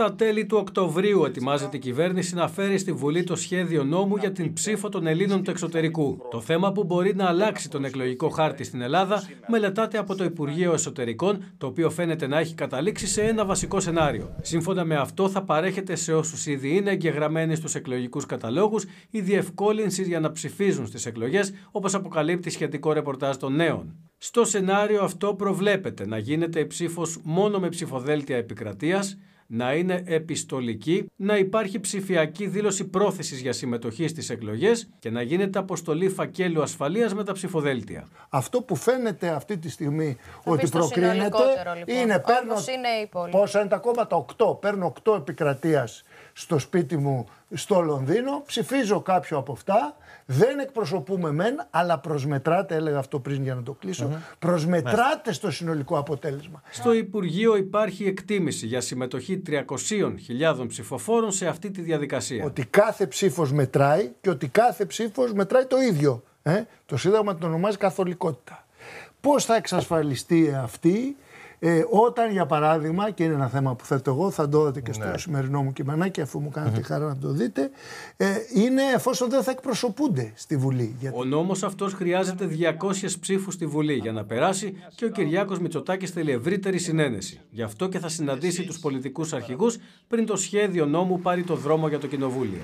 Στα τέλη του Οκτωβρίου ετοιμάζεται η κυβέρνηση να φέρει στη Βουλή το σχέδιο νόμου για την ψήφο των Ελλήνων του εξωτερικού. Το θέμα που μπορεί να αλλάξει τον εκλογικό χάρτη στην Ελλάδα μελετάται από το Υπουργείο Εσωτερικών, το οποίο φαίνεται να έχει καταλήξει σε ένα βασικό σενάριο. Σύμφωνα με αυτό, θα παρέχεται σε όσους ήδη είναι εγγεγραμμένοι στους εκλογικούς καταλόγους η διευκόλυνση για να ψηφίζουν στις εκλογές, όπως αποκαλύπτει σχετικό ρεπορτάζ των νέων. Στο σενάριο αυτό προβλέπεται να γίνεται η ψήφος μόνο με ψηφοδέλτια επικρατείας να είναι επιστολική, να υπάρχει ψηφιακή δήλωση πρόθεσης για συμμετοχή στις εκλογές και να γίνεται αποστολή φακέλου ασφαλείας με τα ψηφοδέλτια. Αυτό που φαίνεται αυτή τη στιγμή ότι προκρίνεται λοιπόν. είναι παίρνω. Είναι πόσα είναι τα κόμματα, 8. Παίρνω 8 επικρατείας στο σπίτι μου στο Λονδίνο, ψηφίζω κάποιο από αυτά. Δεν εκπροσωπούμε μεν, αλλά προσμετράτε, έλεγα αυτό πριν για να το κλείσω, προσμετρατε στο συνολικό αποτέλεσμα. Στο Υπουργείο υπάρχει εκτίμηση για συμμετοχή 300.000 ψηφοφόρων σε αυτή τη διαδικασία. Ότι κάθε ψήφος μετράει και ότι κάθε ψήφος μετράει το ίδιο. Ε? Το Σύνταγμα το ονομάζει καθολικότητα. Πώς θα εξασφαλιστεί αυτή ε, όταν, για παράδειγμα, και είναι ένα θέμα που θέτω εγώ, θα το δείτε και στο ναι. σημερινό μου κειμενάκι, αφού μου κανετε χαρά να το δείτε, ε, είναι εφόσον δεν θα εκπροσωπούνται στη Βουλή. Γιατί... Ο νόμος αυτός χρειάζεται 200 ψήφους στη Βουλή για να περάσει και ο Κυριάκος Μητσοτάκης θέλει ευρύτερη συνένεση. Γι' αυτό και θα συναντήσει τους πολιτικούς αρχηγούς πριν το σχέδιο νόμου πάρει το δρόμο για το Κοινοβούλιο.